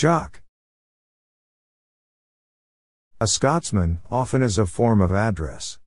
Jock. A Scotsman, often is a form of address.